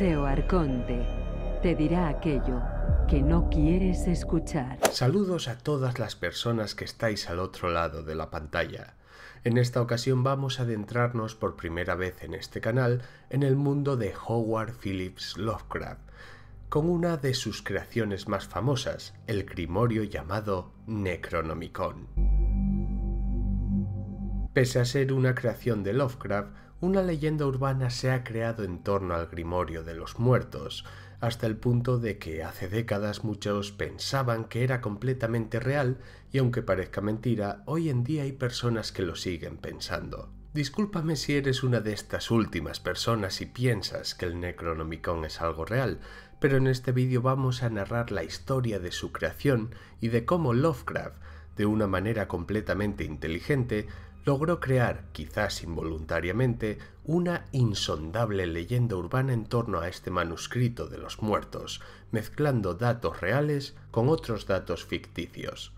Seo Arconte te dirá aquello que no quieres escuchar. Saludos a todas las personas que estáis al otro lado de la pantalla. En esta ocasión vamos a adentrarnos por primera vez en este canal en el mundo de Howard Phillips Lovecraft, con una de sus creaciones más famosas, el grimorio llamado Necronomicon. Pese a ser una creación de Lovecraft, una leyenda urbana se ha creado en torno al Grimorio de los Muertos, hasta el punto de que hace décadas muchos pensaban que era completamente real y aunque parezca mentira, hoy en día hay personas que lo siguen pensando. Discúlpame si eres una de estas últimas personas y piensas que el Necronomicon es algo real, pero en este vídeo vamos a narrar la historia de su creación y de cómo Lovecraft, de una manera completamente inteligente, logró crear, quizás involuntariamente, una insondable leyenda urbana en torno a este manuscrito de los muertos, mezclando datos reales con otros datos ficticios.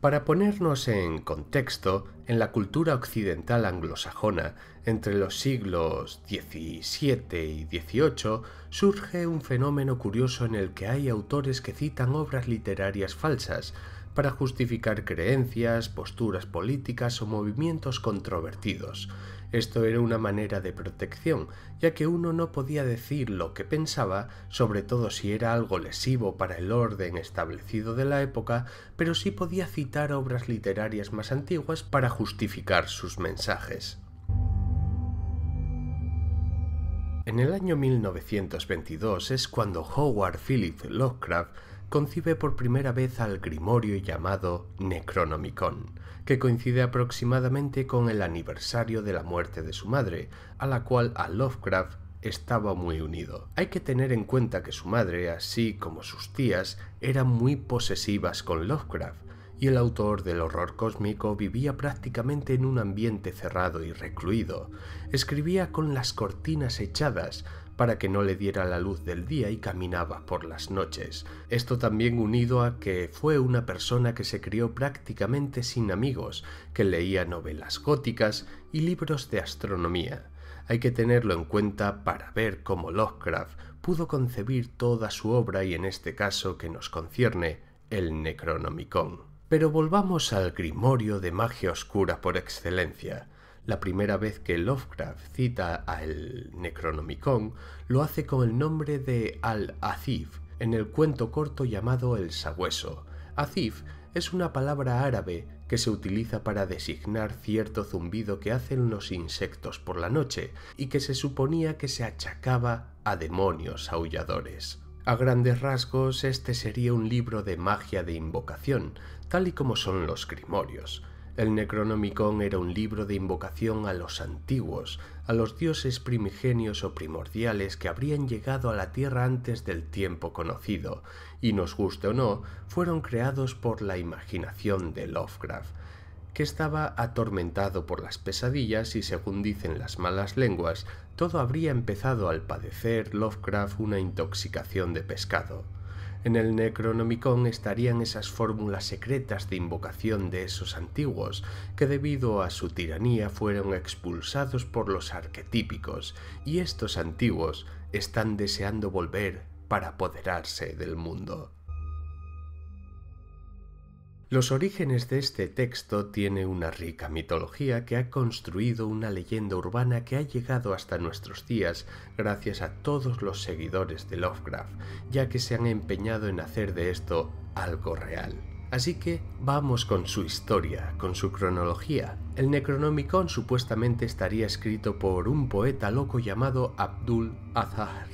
Para ponernos en contexto, en la cultura occidental anglosajona, entre los siglos XVII y XVIII, surge un fenómeno curioso en el que hay autores que citan obras literarias falsas, para justificar creencias, posturas políticas o movimientos controvertidos. Esto era una manera de protección, ya que uno no podía decir lo que pensaba, sobre todo si era algo lesivo para el orden establecido de la época, pero sí podía citar obras literarias más antiguas para justificar sus mensajes. En el año 1922 es cuando Howard Philip Lovecraft concibe por primera vez al grimorio llamado Necronomicon, que coincide aproximadamente con el aniversario de la muerte de su madre, a la cual a Lovecraft estaba muy unido. Hay que tener en cuenta que su madre, así como sus tías, eran muy posesivas con Lovecraft, y el autor del horror cósmico vivía prácticamente en un ambiente cerrado y recluido. Escribía con las cortinas echadas, para que no le diera la luz del día y caminaba por las noches. Esto también unido a que fue una persona que se crió prácticamente sin amigos, que leía novelas góticas y libros de astronomía. Hay que tenerlo en cuenta para ver cómo Lovecraft pudo concebir toda su obra y en este caso que nos concierne, el Necronomicon. Pero volvamos al grimorio de magia oscura por excelencia. La primera vez que Lovecraft cita al Necronomicon lo hace con el nombre de Al-Azif en el cuento corto llamado El Sabueso. Azif es una palabra árabe que se utiliza para designar cierto zumbido que hacen los insectos por la noche y que se suponía que se achacaba a demonios aulladores. A grandes rasgos, este sería un libro de magia de invocación, tal y como son los grimorios. El Necronomicon era un libro de invocación a los antiguos, a los dioses primigenios o primordiales que habrían llegado a la Tierra antes del tiempo conocido, y nos guste o no, fueron creados por la imaginación de Lovecraft, que estaba atormentado por las pesadillas y según dicen las malas lenguas, todo habría empezado al padecer Lovecraft una intoxicación de pescado. En el Necronomicon estarían esas fórmulas secretas de invocación de esos antiguos, que debido a su tiranía fueron expulsados por los arquetípicos, y estos antiguos están deseando volver para apoderarse del mundo. Los orígenes de este texto tiene una rica mitología que ha construido una leyenda urbana que ha llegado hasta nuestros días gracias a todos los seguidores de Lovecraft, ya que se han empeñado en hacer de esto algo real. Así que vamos con su historia, con su cronología. El Necronomicon supuestamente estaría escrito por un poeta loco llamado Abdul Azhar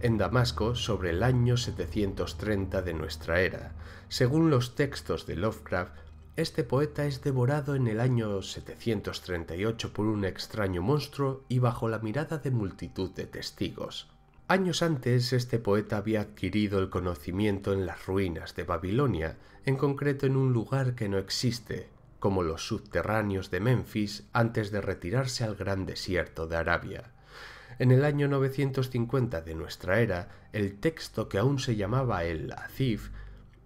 en Damasco sobre el año 730 de nuestra era. Según los textos de Lovecraft, este poeta es devorado en el año 738 por un extraño monstruo y bajo la mirada de multitud de testigos. Años antes este poeta había adquirido el conocimiento en las ruinas de Babilonia, en concreto en un lugar que no existe, como los subterráneos de Memphis antes de retirarse al gran desierto de Arabia. En el año 950 de nuestra era, el texto que aún se llamaba el Azif,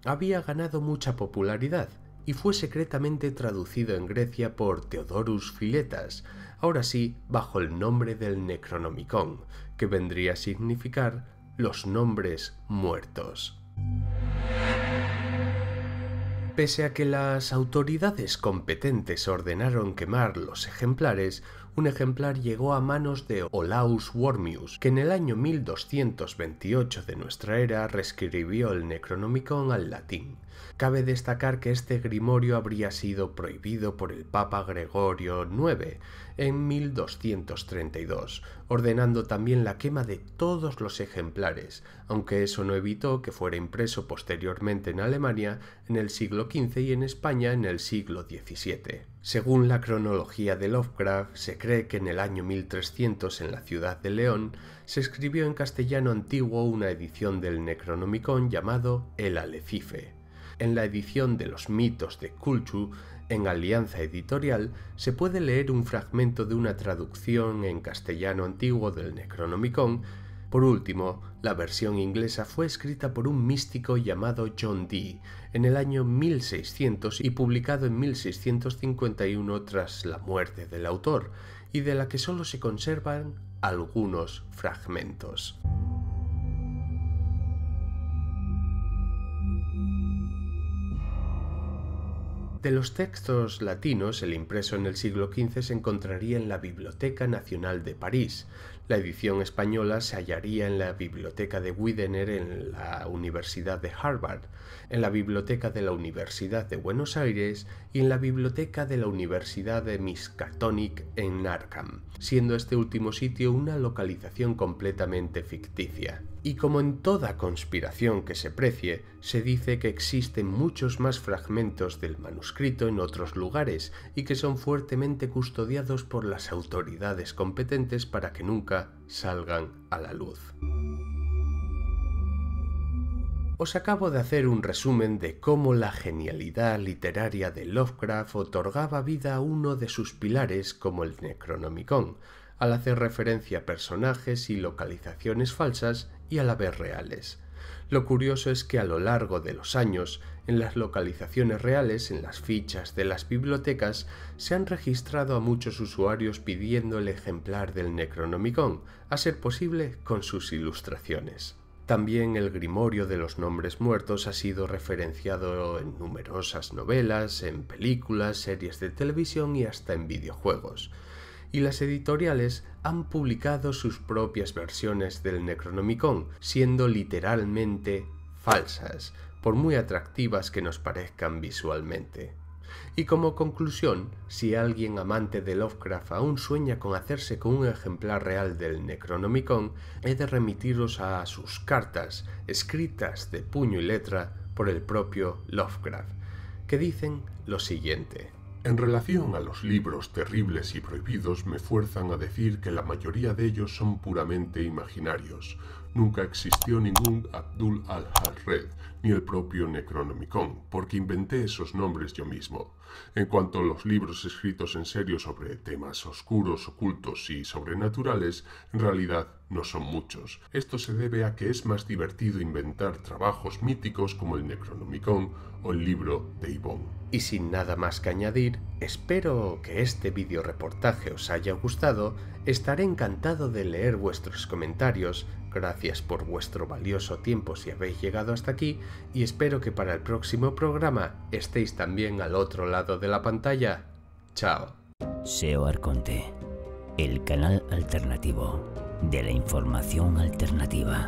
había ganado mucha popularidad y fue secretamente traducido en Grecia por Theodorus Filetas, ahora sí bajo el nombre del Necronomicon, que vendría a significar los nombres muertos. Pese a que las autoridades competentes ordenaron quemar los ejemplares, un ejemplar llegó a manos de Olaus Wormius, que en el año 1228 de nuestra era reescribió el Necronomicon al latín. Cabe destacar que este grimorio habría sido prohibido por el Papa Gregorio IX en 1232, ordenando también la quema de todos los ejemplares, aunque eso no evitó que fuera impreso posteriormente en Alemania en el siglo XV y en España en el siglo XVII. Según la cronología de Lovecraft, se cree que en el año 1300 en la ciudad de León se escribió en castellano antiguo una edición del Necronomicon llamado El Alecife. En la edición de los mitos de Kulchu, en Alianza Editorial, se puede leer un fragmento de una traducción en castellano antiguo del Necronomicon por último, la versión inglesa fue escrita por un místico llamado John Dee en el año 1600 y publicado en 1651 tras la muerte del autor, y de la que solo se conservan algunos fragmentos. De los textos latinos, el impreso en el siglo XV se encontraría en la Biblioteca Nacional de París. La edición española se hallaría en la Biblioteca de Widener en la Universidad de Harvard, en la Biblioteca de la Universidad de Buenos Aires y en la Biblioteca de la Universidad de Miskatonic en Arkham, siendo este último sitio una localización completamente ficticia. Y como en toda conspiración que se precie, se dice que existen muchos más fragmentos del manuscrito escrito en otros lugares y que son fuertemente custodiados por las autoridades competentes para que nunca salgan a la luz. Os acabo de hacer un resumen de cómo la genialidad literaria de Lovecraft otorgaba vida a uno de sus pilares como el Necronomicon, al hacer referencia a personajes y localizaciones falsas y a la vez reales, lo curioso es que a lo largo de los años, en las localizaciones reales, en las fichas de las bibliotecas, se han registrado a muchos usuarios pidiendo el ejemplar del Necronomicon, a ser posible con sus ilustraciones. También el Grimorio de los Nombres Muertos ha sido referenciado en numerosas novelas, en películas, series de televisión y hasta en videojuegos y las editoriales han publicado sus propias versiones del Necronomicon, siendo literalmente falsas, por muy atractivas que nos parezcan visualmente. Y como conclusión, si alguien amante de Lovecraft aún sueña con hacerse con un ejemplar real del Necronomicon, he de remitiros a sus cartas, escritas de puño y letra por el propio Lovecraft, que dicen lo siguiente. En relación a los libros terribles y prohibidos me fuerzan a decir que la mayoría de ellos son puramente imaginarios. Nunca existió ningún Abdul al-Harred, ni el propio Necronomicon, porque inventé esos nombres yo mismo. En cuanto a los libros escritos en serio sobre temas oscuros, ocultos y sobrenaturales, en realidad no son muchos. Esto se debe a que es más divertido inventar trabajos míticos como el Necronomicon o el libro de Yvonne. Y sin nada más que añadir, espero que este video reportaje os haya gustado, estaré encantado de leer vuestros comentarios, gracias por vuestro valioso tiempo si habéis llegado hasta aquí y espero que para el próximo programa estéis también al otro lado de la pantalla. Chao. SEO el canal alternativo de la información alternativa.